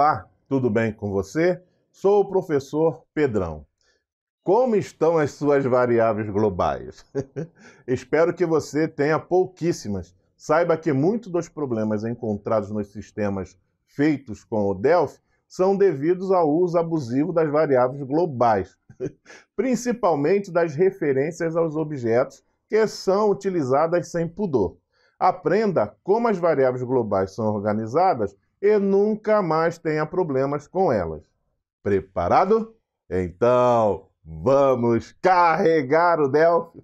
Olá, tudo bem com você? Sou o professor Pedrão. Como estão as suas variáveis globais? Espero que você tenha pouquíssimas. Saiba que muitos dos problemas encontrados nos sistemas feitos com o Delphi são devidos ao uso abusivo das variáveis globais, principalmente das referências aos objetos que são utilizadas sem pudor. Aprenda como as variáveis globais são organizadas e nunca mais tenha problemas com elas. Preparado? Então, vamos carregar o Delphi.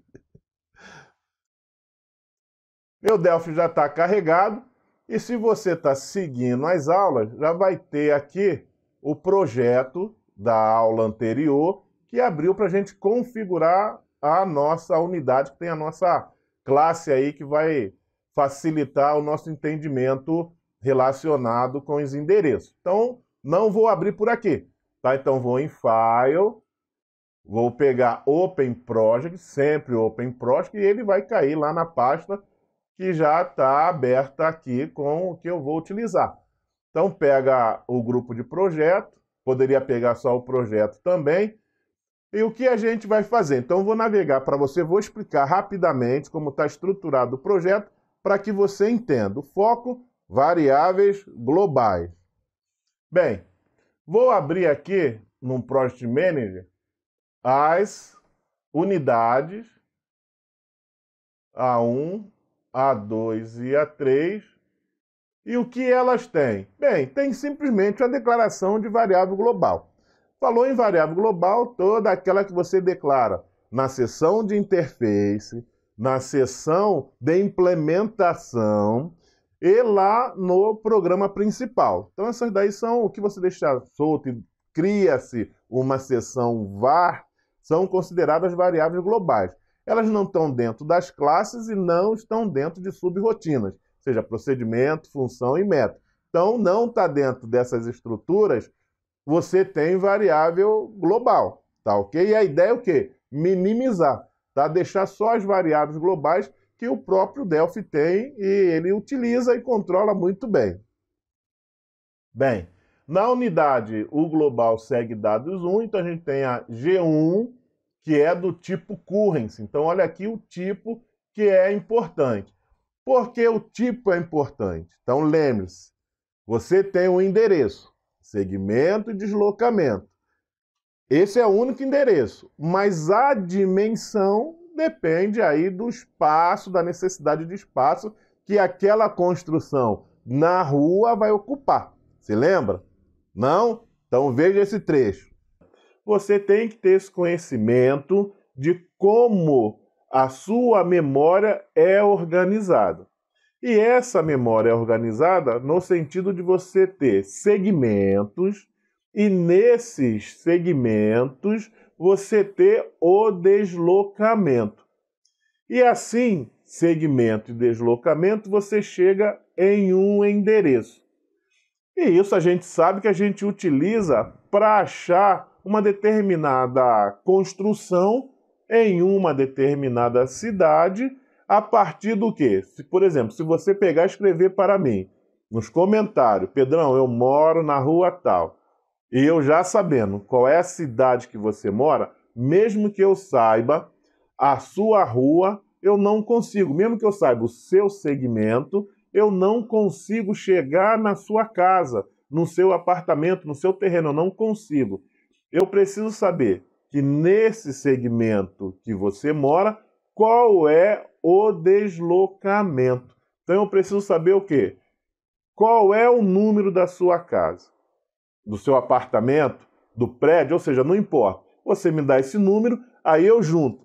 Meu Delphi já está carregado e se você está seguindo as aulas, já vai ter aqui o projeto da aula anterior que abriu para a gente configurar a nossa unidade, que tem a nossa classe aí que vai facilitar o nosso entendimento relacionado com os endereços. Então, não vou abrir por aqui, tá? Então, vou em File, vou pegar Open Project, sempre Open Project, e ele vai cair lá na pasta que já está aberta aqui com o que eu vou utilizar. Então, pega o grupo de projeto, poderia pegar só o projeto também, e o que a gente vai fazer? Então, vou navegar para você, vou explicar rapidamente como está estruturado o projeto para que você entenda. O foco variáveis globais. Bem, vou abrir aqui no Project Manager as unidades A1, A2 e A3 e o que elas têm? Bem, tem simplesmente a declaração de variável global. Falou em variável global, toda aquela que você declara na seção de interface, na seção de implementação, e lá no programa principal. Então essas daí são o que você deixar solto e cria-se uma seção VAR, são consideradas variáveis globais. Elas não estão dentro das classes e não estão dentro de subrotinas, seja procedimento, função e meta. Então não está dentro dessas estruturas, você tem variável global, tá ok? E a ideia é o quê? Minimizar, tá? Deixar só as variáveis globais que o próprio Delphi tem e ele utiliza e controla muito bem. Bem, na unidade o global segue dados 1, então a gente tem a G1, que é do tipo currency. Então olha aqui o tipo que é importante. Por que o tipo é importante? Então lembre-se, você tem um endereço, segmento e deslocamento. Esse é o único endereço, mas a dimensão depende aí do espaço, da necessidade de espaço que aquela construção na rua vai ocupar. Se lembra? Não? Então veja esse trecho. Você tem que ter esse conhecimento de como a sua memória é organizada. E essa memória é organizada no sentido de você ter segmentos e nesses segmentos você ter o deslocamento. E assim, segmento e deslocamento, você chega em um endereço. E isso a gente sabe que a gente utiliza para achar uma determinada construção em uma determinada cidade a partir do que? Se, por exemplo, se você pegar e escrever para mim nos comentários, Pedrão, eu moro na rua tal. E eu já sabendo qual é a cidade que você mora, mesmo que eu saiba a sua rua, eu não consigo, mesmo que eu saiba o seu segmento, eu não consigo chegar na sua casa, no seu apartamento, no seu terreno, eu não consigo. Eu preciso saber que nesse segmento que você mora, qual é o deslocamento. Então eu preciso saber o quê? Qual é o número da sua casa? do seu apartamento, do prédio, ou seja, não importa. Você me dá esse número, aí eu junto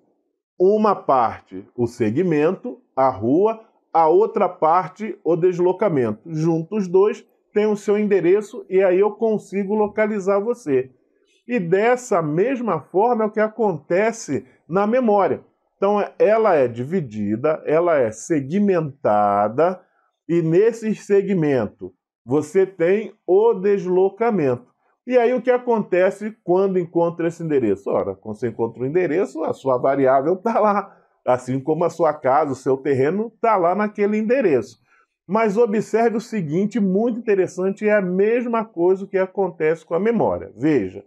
uma parte o segmento, a rua, a outra parte o deslocamento. Junto os dois, tem o seu endereço e aí eu consigo localizar você. E dessa mesma forma é o que acontece na memória. Então ela é dividida, ela é segmentada e nesse segmento você tem o deslocamento. E aí o que acontece quando encontra esse endereço? Ora, quando você encontra o endereço, a sua variável está lá, assim como a sua casa, o seu terreno está lá naquele endereço. Mas observe o seguinte, muito interessante, é a mesma coisa que acontece com a memória. Veja.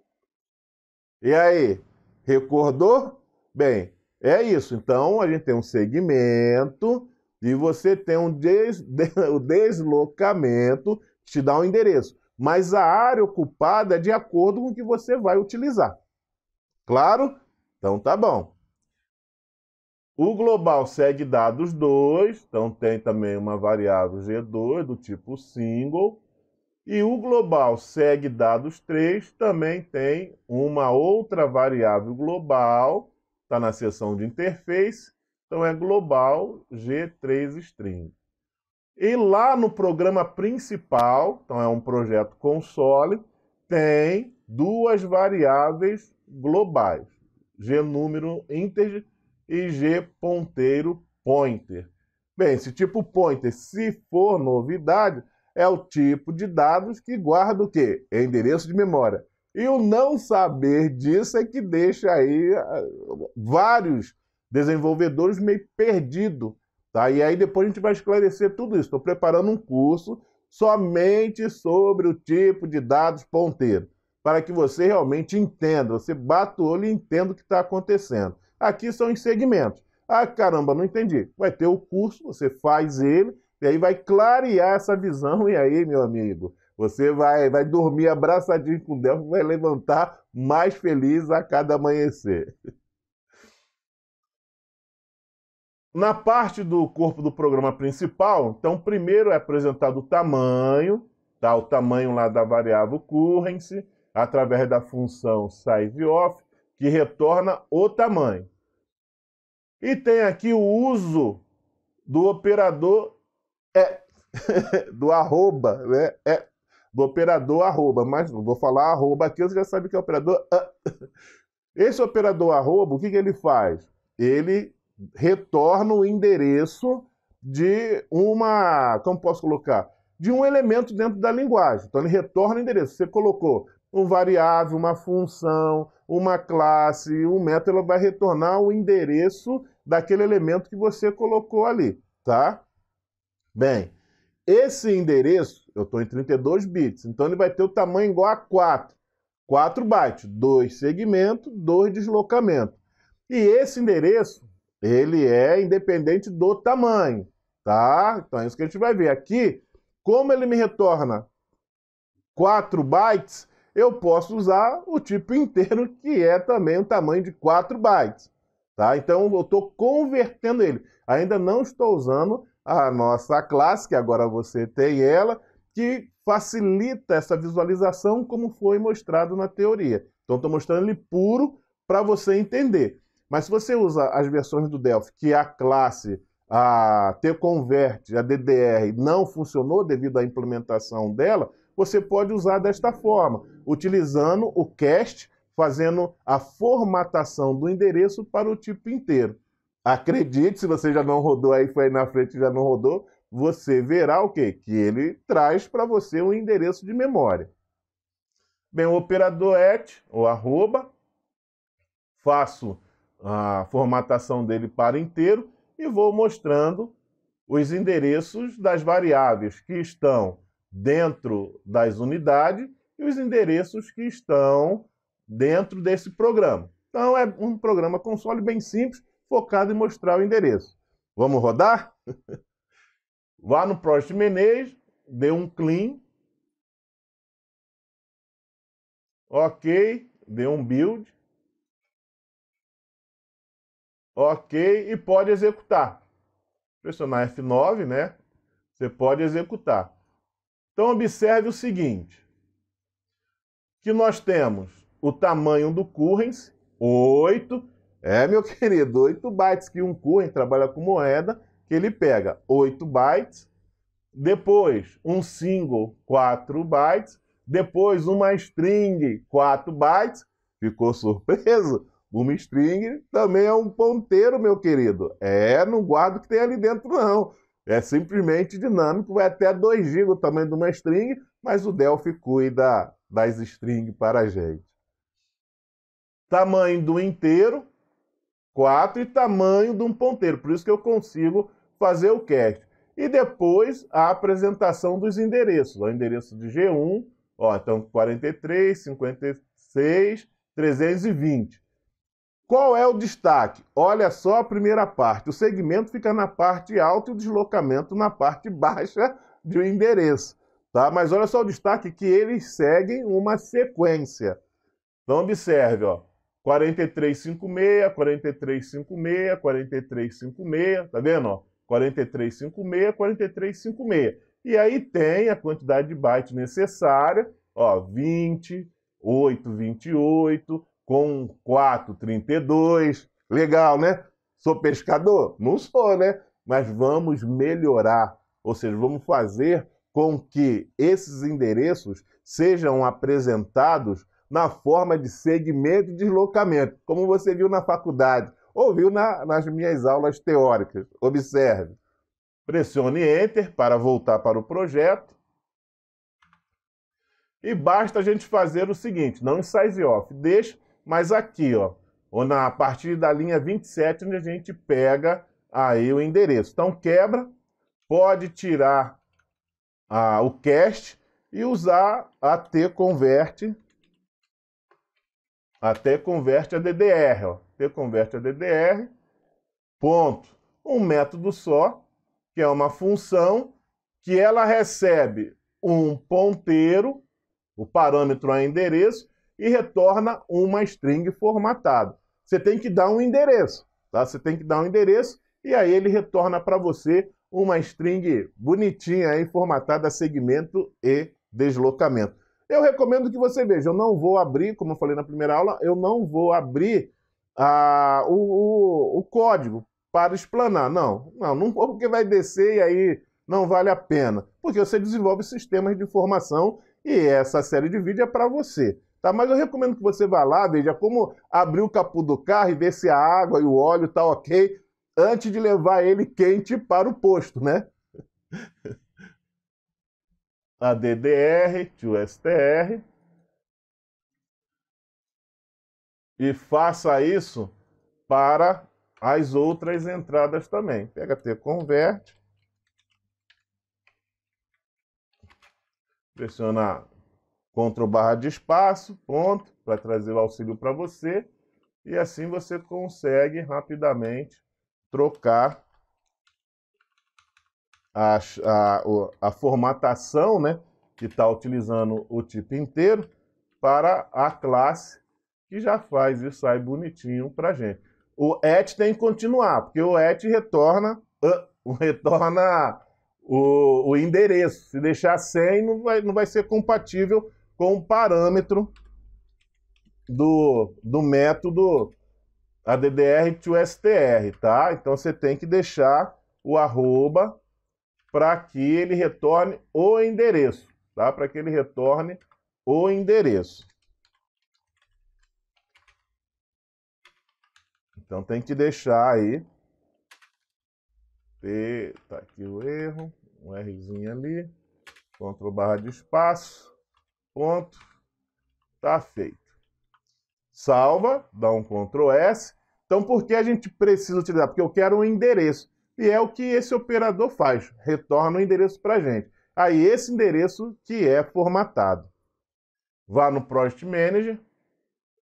E aí, recordou? Bem, é isso. Então a gente tem um segmento e você tem um des... o deslocamento te dá um endereço, mas a área ocupada é de acordo com o que você vai utilizar. Claro? Então tá bom. O global segue dados 2, então tem também uma variável G2 do tipo single. E o global segue dados 3 também tem uma outra variável global, está na seção de interface, então é global G3 string. E lá no programa principal, então é um projeto console, tem duas variáveis globais, g número integer e g ponteiro pointer. Bem, esse tipo pointer, se for novidade, é o tipo de dados que guarda o quê? Endereço de memória. E o não saber disso é que deixa aí ah, vários desenvolvedores meio perdido Tá? E aí depois a gente vai esclarecer tudo isso. Estou preparando um curso somente sobre o tipo de dados ponteiro, para que você realmente entenda, você bata o olho e entenda o que está acontecendo. Aqui são os segmentos. Ah, caramba, não entendi. Vai ter o curso, você faz ele, e aí vai clarear essa visão, e aí, meu amigo, você vai, vai dormir abraçadinho com Deus, vai levantar mais feliz a cada amanhecer. Na parte do corpo do programa principal, então primeiro é apresentado o tamanho, tá? o tamanho lá da variável currency, através da função sizeOf, que retorna o tamanho. E tem aqui o uso do operador é, do arroba, né? É, do operador arroba, mas não vou falar arroba aqui, você já sabe que é operador. Ah. Esse operador arroba, o que, que ele faz? Ele retorna o endereço de uma, como posso colocar, de um elemento dentro da linguagem. Então ele retorna o endereço. Você colocou um variável, uma função, uma classe, um método, ela vai retornar o endereço daquele elemento que você colocou ali, tá? Bem, esse endereço, eu estou em 32 bits, então ele vai ter o tamanho igual a 4. 4 bytes, dois segmentos, dois deslocamentos. E esse endereço ele é independente do tamanho, tá? Então é isso que a gente vai ver. Aqui, como ele me retorna 4 bytes, eu posso usar o tipo inteiro, que é também o tamanho de 4 bytes, tá? Então eu estou convertendo ele. Ainda não estou usando a nossa classe, que agora você tem ela, que facilita essa visualização como foi mostrado na teoria. Então estou mostrando ele puro para você entender. Mas se você usa as versões do Delphi, que é a classe a tconvert, a DDR, não funcionou devido à implementação dela, você pode usar desta forma, utilizando o cast, fazendo a formatação do endereço para o tipo inteiro. Acredite, se você já não rodou aí, foi aí na frente e já não rodou, você verá o quê? Que ele traz para você um endereço de memória. Bem, o operador at, ou arroba, faço a formatação dele para inteiro e vou mostrando os endereços das variáveis que estão dentro das unidades e os endereços que estão dentro desse programa. Então é um programa console bem simples, focado em mostrar o endereço. Vamos rodar? Vá no Project Menezes, dê um clean. OK, dê um build ok, e pode executar. Pressionar F9, né? Você pode executar. Então observe o seguinte, que nós temos o tamanho do currency, 8, é meu querido, 8 bytes que um currency trabalha com moeda, que ele pega 8 bytes, depois um single 4 bytes, depois uma string 4 bytes, ficou surpreso? string também é um ponteiro, meu querido. É, não guardo o que tem ali dentro, não. É simplesmente dinâmico, vai até 2 GB o tamanho de uma string, mas o Delphi cuida das strings para a gente. Tamanho do inteiro, 4, e tamanho de um ponteiro. Por isso que eu consigo fazer o cast. E depois a apresentação dos endereços. É o endereço de G1, ó, então 43, 56, 320. Qual é o destaque? Olha só a primeira parte. O segmento fica na parte alta e o deslocamento na parte baixa do endereço. Tá? Mas olha só o destaque que eles seguem uma sequência. Então observe, ó. 4356, 4356, 4356, tá vendo? Ó? 4356, 4356. E aí tem a quantidade de bytes necessária, ó, 20, 8, 28, com 4,32. Legal, né? Sou pescador? Não sou, né? Mas vamos melhorar, ou seja, vamos fazer com que esses endereços sejam apresentados na forma de segmento e deslocamento, como você viu na faculdade, ou viu na, nas minhas aulas teóricas. Observe. Pressione Enter para voltar para o projeto. E basta a gente fazer o seguinte, não em size off, deixa mas aqui, ó, ou na, a partir da linha 27, onde a gente pega aí o endereço. Então, quebra, pode tirar o cast e usar a T converte até converte a DDR, ó. T converte a DDR, ponto. Um método só, que é uma função que ela recebe um ponteiro, o parâmetro é endereço, e retorna uma string formatada. Você tem que dar um endereço, tá? Você tem que dar um endereço e aí ele retorna para você uma string bonitinha aí formatada segmento e deslocamento. Eu recomendo que você veja, eu não vou abrir, como eu falei na primeira aula, eu não vou abrir ah, o, o, o código para explanar. Não, não, não porque vai descer e aí não vale a pena. Porque você desenvolve sistemas de informação e essa série de vídeo é para você. Tá? Mas eu recomendo que você vá lá, veja como abrir o capô do carro e ver se a água e o óleo tá ok antes de levar ele quente para o posto, né? A DDR, tio STR. E faça isso para as outras entradas também. Pega T converte. pressiona Ctrl barra de espaço, ponto, para trazer o auxílio para você. E assim você consegue rapidamente trocar a, a, a formatação né, que está utilizando o tipo inteiro para a classe que já faz isso sai bonitinho para gente. O et tem que continuar, porque o et retorna, uh, retorna o, o endereço. Se deixar sem, não vai, não vai ser compatível com o parâmetro do, do método addr to str tá? Então você tem que deixar o arroba para que ele retorne o endereço, tá? Para que ele retorne o endereço. Então tem que deixar aí. Tá aqui o erro, um Rzinho ali, Ctrl barra de espaço. Ponto. Tá feito. Salva, dá um Ctrl S. Então, por que a gente precisa utilizar? Porque eu quero um endereço. E é o que esse operador faz, retorna o um endereço para a gente. Aí, esse endereço que é formatado. Vá no Project Manager,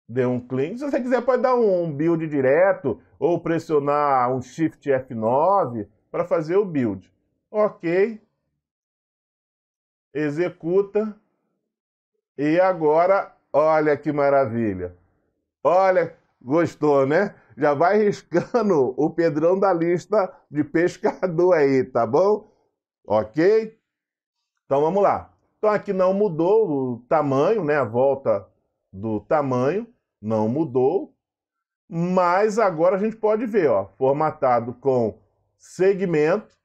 dê um clean Se você quiser, pode dar um build direto ou pressionar um Shift F9 para fazer o build. Ok. Executa. E agora, olha que maravilha. Olha, gostou, né? Já vai riscando o Pedrão da lista de pescador aí, tá bom? Ok? Então vamos lá. Então aqui não mudou o tamanho, né? A volta do tamanho não mudou. Mas agora a gente pode ver, ó, formatado com segmento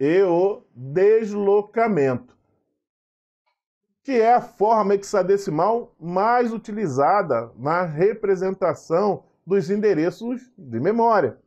e o deslocamento que é a forma hexadecimal mais utilizada na representação dos endereços de memória,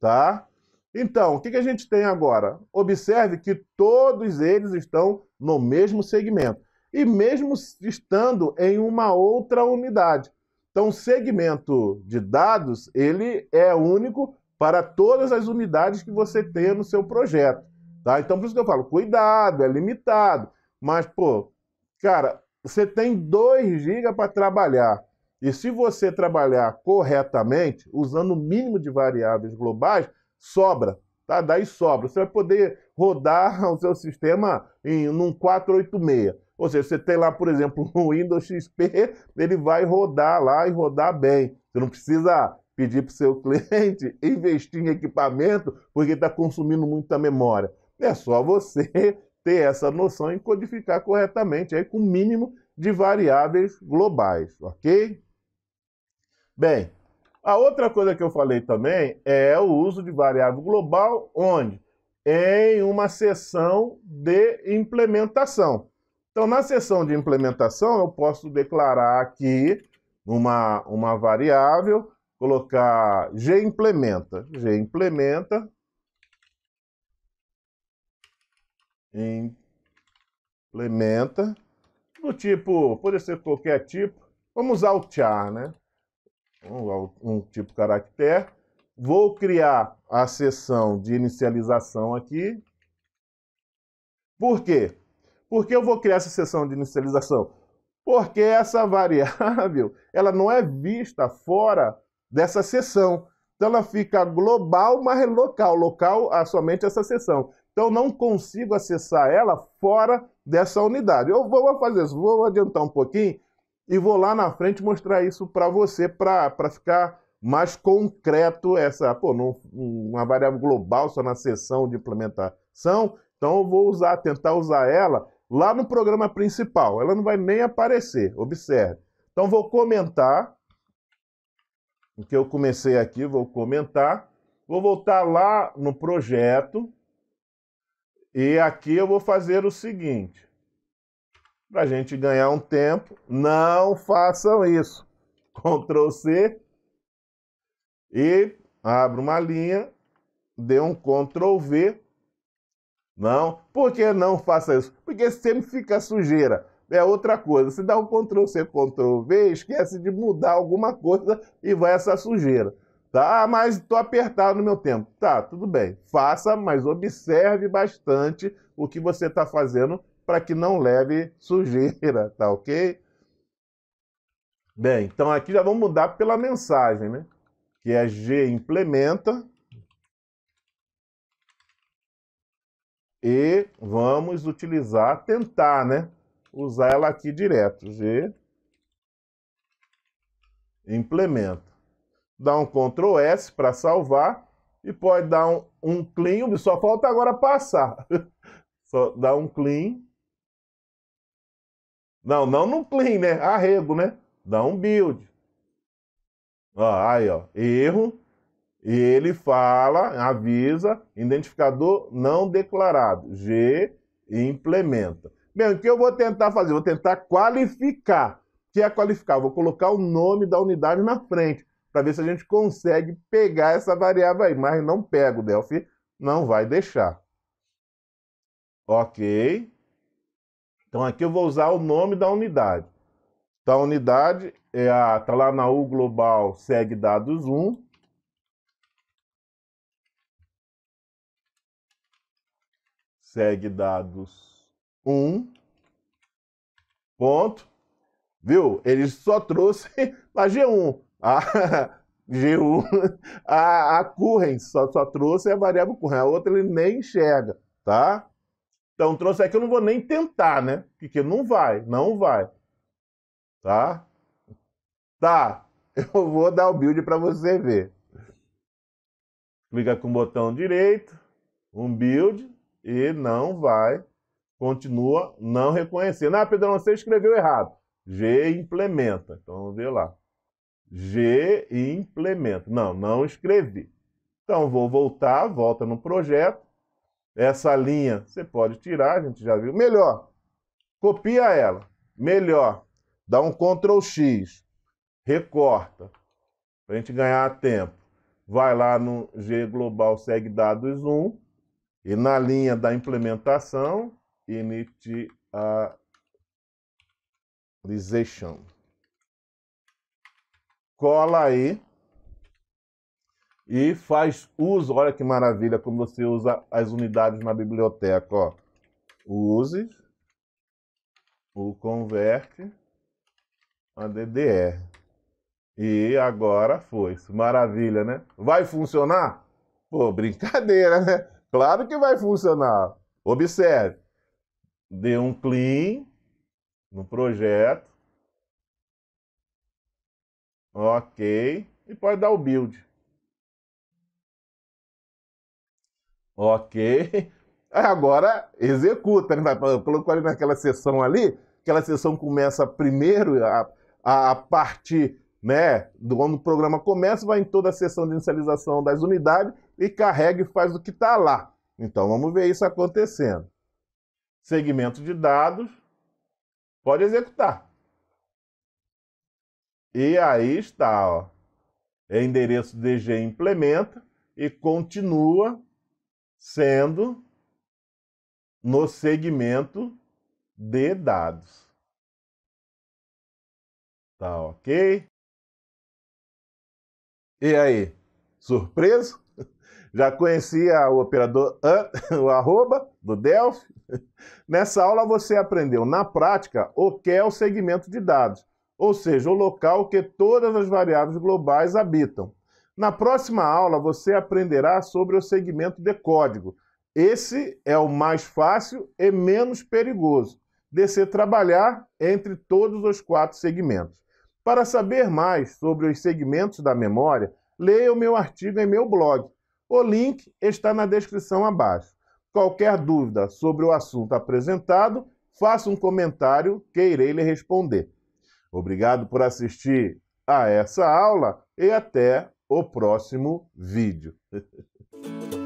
tá? Então, o que, a gente tem agora? Observe que todos eles estão no mesmo segmento e mesmo estando em uma outra unidade. Então, o segmento de dados ele é único para todas as unidades que você tenha no seu projeto, tá? Então, por isso que eu falo, cuidado, é limitado. Mas, pô, Cara, você tem 2 GB para trabalhar. E se você trabalhar corretamente, usando o mínimo de variáveis globais, sobra, tá? Daí sobra. Você vai poder rodar o seu sistema em um 486. Ou seja, você tem lá, por exemplo, um Windows XP, ele vai rodar lá e rodar bem. Você não precisa pedir para o seu cliente investir em equipamento porque está consumindo muita memória. É só você ter essa noção e codificar corretamente aí com o mínimo de variáveis globais, ok? Bem, a outra coisa que eu falei também é o uso de variável global onde? Em uma seção de implementação. Então, na seção de implementação, eu posso declarar aqui uma, uma variável, colocar g implementa, g implementa implementa, do tipo, pode ser qualquer tipo. Vamos usar o char, né? Vamos usar um tipo caractere. Vou criar a sessão de inicialização aqui. Por quê? Por que eu vou criar essa sessão de inicialização? Porque essa variável ela não é vista fora dessa sessão Então ela fica global, mas é local. Local ah, somente essa sessão então não consigo acessar ela fora dessa unidade. Eu vou fazer isso, vou adiantar um pouquinho e vou lá na frente mostrar isso para você, para ficar mais concreto essa, pô, não, uma variável global só na seção de implementação. Então eu vou usar, tentar usar ela lá no programa principal. Ela não vai nem aparecer, observe. Então vou comentar o que eu comecei aqui, vou comentar. Vou voltar lá no projeto, e aqui eu vou fazer o seguinte, para a gente ganhar um tempo, não façam isso. Ctrl C e abro uma linha, dê um Ctrl V. Não, por que não faça isso? Porque sempre fica sujeira. É outra coisa. Se dá um Ctrl C, Ctrl V, esquece de mudar alguma coisa e vai essa sujeira. Tá, ah, mas estou apertado no meu tempo. Tá, tudo bem. Faça, mas observe bastante o que você está fazendo para que não leve sujeira, tá ok? Bem, então aqui já vamos mudar pela mensagem, né? Que é G implementa. E vamos utilizar, tentar, né? Usar ela aqui direto. G implementa dá um Ctrl S para salvar e pode dar um, um clean, só falta agora passar. só dá um clean. Não, não no clean, né? Arrego, né? Dá um build. Ó, aí, ó, erro. Ele fala, avisa, identificador não declarado, G, implementa. Bem, o que eu vou tentar fazer? Vou tentar qualificar. O que é qualificar? Vou colocar o nome da unidade na frente para ver se a gente consegue pegar essa variável aí. Mas não pega, o Delphi não vai deixar. Ok. Então aqui eu vou usar o nome da unidade. Então a unidade é a, tá lá na U global segue dados 1. Segue dados 1. Ponto. Viu? Ele só trouxe a G1. A G1, a, a Current só, só trouxe a variável Current, a outra ele nem enxerga, tá? Então trouxe aqui, eu não vou nem tentar, né? Porque não vai, não vai, tá? Tá, eu vou dar o build para você ver. Clica com o botão direito, um build, e não vai, continua não reconhecendo. Ah, Pedro, você escreveu errado. G implementa, então ver lá. G e implemento. Não, não escrevi. Então, vou voltar, volta no projeto. Essa linha você pode tirar, a gente já viu. Melhor, copia ela. Melhor, dá um Ctrl X, recorta, para a gente ganhar tempo. Vai lá no G Global Segue Dados 1 e na linha da implementação, initialization cola aí e faz uso. Olha que maravilha como você usa as unidades na biblioteca, ó. Use o converte a DDR. E agora foi. Maravilha, né? Vai funcionar? Pô, brincadeira, né? Claro que vai funcionar. Observe. Dê um clean no projeto. Ok. E pode dar o build. Ok. Agora executa. Né? Colocou ali naquela sessão ali. Aquela sessão começa primeiro, a, a, a parte né? Quando o programa começa, vai em toda a sessão de inicialização das unidades e carrega e faz o que está lá. Então vamos ver isso acontecendo. Segmento de dados, pode executar. E aí está, ó. É endereço DG implementa e continua sendo no segmento de dados. Tá ok? E aí, surpreso? Já conhecia o operador o arroba do Delphi? Nessa aula você aprendeu na prática o que é o segmento de dados ou seja, o local que todas as variáveis globais habitam. Na próxima aula, você aprenderá sobre o segmento de código. Esse é o mais fácil e menos perigoso de se trabalhar entre todos os quatro segmentos. Para saber mais sobre os segmentos da memória, leia o meu artigo em meu blog. O link está na descrição abaixo. Qualquer dúvida sobre o assunto apresentado, faça um comentário que irei lhe responder. Obrigado por assistir a essa aula e até o próximo vídeo.